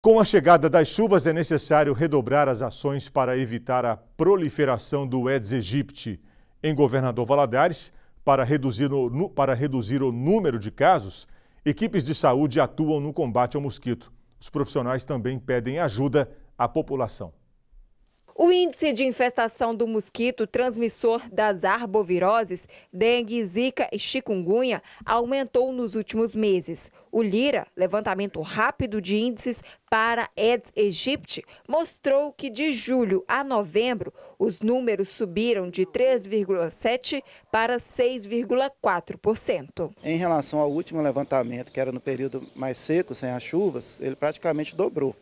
Com a chegada das chuvas, é necessário redobrar as ações para evitar a proliferação do Aedes aegypti. Em Governador Valadares, para reduzir, o, para reduzir o número de casos, equipes de saúde atuam no combate ao mosquito. Os profissionais também pedem ajuda à população. O índice de infestação do mosquito transmissor das arboviroses, dengue, zika e chikungunya aumentou nos últimos meses. O LIRA, levantamento rápido de índices para Aedes aegypti, mostrou que de julho a novembro os números subiram de 3,7% para 6,4%. Em relação ao último levantamento, que era no período mais seco, sem as chuvas, ele praticamente dobrou.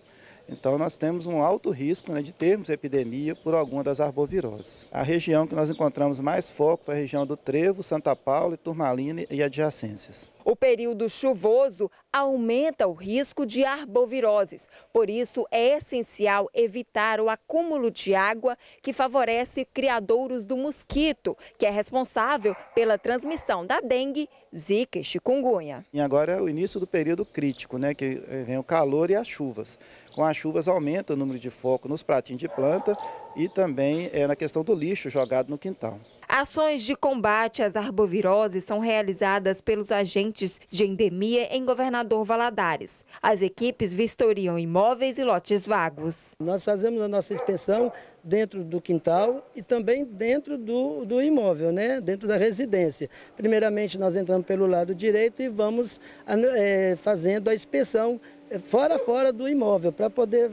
Então nós temos um alto risco né, de termos epidemia por alguma das arboviroses. A região que nós encontramos mais foco foi a região do Trevo, Santa Paula, Turmalina e adjacências. O período chuvoso aumenta o risco de arboviroses. Por isso, é essencial evitar o acúmulo de água que favorece criadouros do mosquito, que é responsável pela transmissão da dengue, zika e chikungunya. E agora é o início do período crítico, né, que eh, vem o calor e as chuvas. Com as chuvas aumenta o número de foco nos pratinhos de planta e também é, na questão do lixo jogado no quintal. Ações de combate às arboviroses são realizadas pelos agentes de endemia em Governador Valadares. As equipes vistoriam imóveis e lotes vagos. Nós fazemos a nossa inspeção dentro do quintal e também dentro do, do imóvel, né? dentro da residência. Primeiramente, nós entramos pelo lado direito e vamos é, fazendo a inspeção eh, fora fora do imóvel, para poder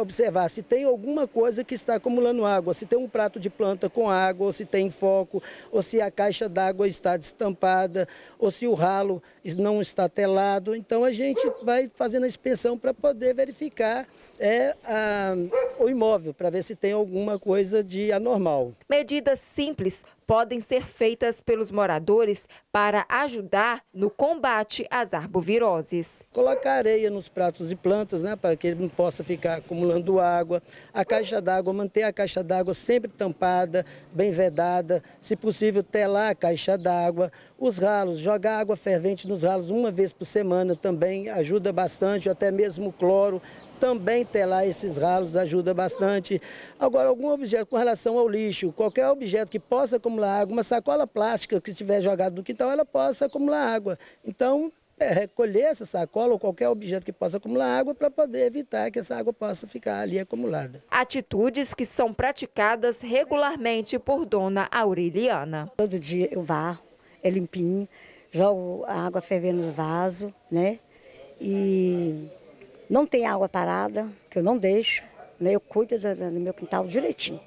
observar se tem alguma coisa que está acumulando água, se tem um prato de planta com água, ou se tem foco, ou se a caixa d'água está destampada, ou se o ralo não está telado. Então a gente vai fazendo a inspeção para poder verificar é, a, o imóvel, para ver se tem alguma coisa de anormal. Medidas simples podem ser feitas pelos moradores para ajudar no combate às arboviroses. Colocar areia nos pratos e plantas, né, para que ele não possa ficar acumulando água. A caixa d'água, manter a caixa d'água sempre tampada, bem vedada. Se possível, telar a caixa d'água. Os ralos, jogar água fervente nos ralos uma vez por semana também ajuda bastante, até mesmo cloro também ter lá esses ralos ajuda bastante. Agora, algum objeto com relação ao lixo, qualquer objeto que possa acumular água, uma sacola plástica que estiver jogada no quintal, ela possa acumular água. Então, é, recolher essa sacola ou qualquer objeto que possa acumular água para poder evitar que essa água possa ficar ali acumulada. Atitudes que são praticadas regularmente por dona Aureliana. Todo dia eu varro, é limpinho, jogo a água fervendo no vaso, né? E não tem água parada, que eu não deixo. Né? Eu cuido do, do meu quintal direitinho.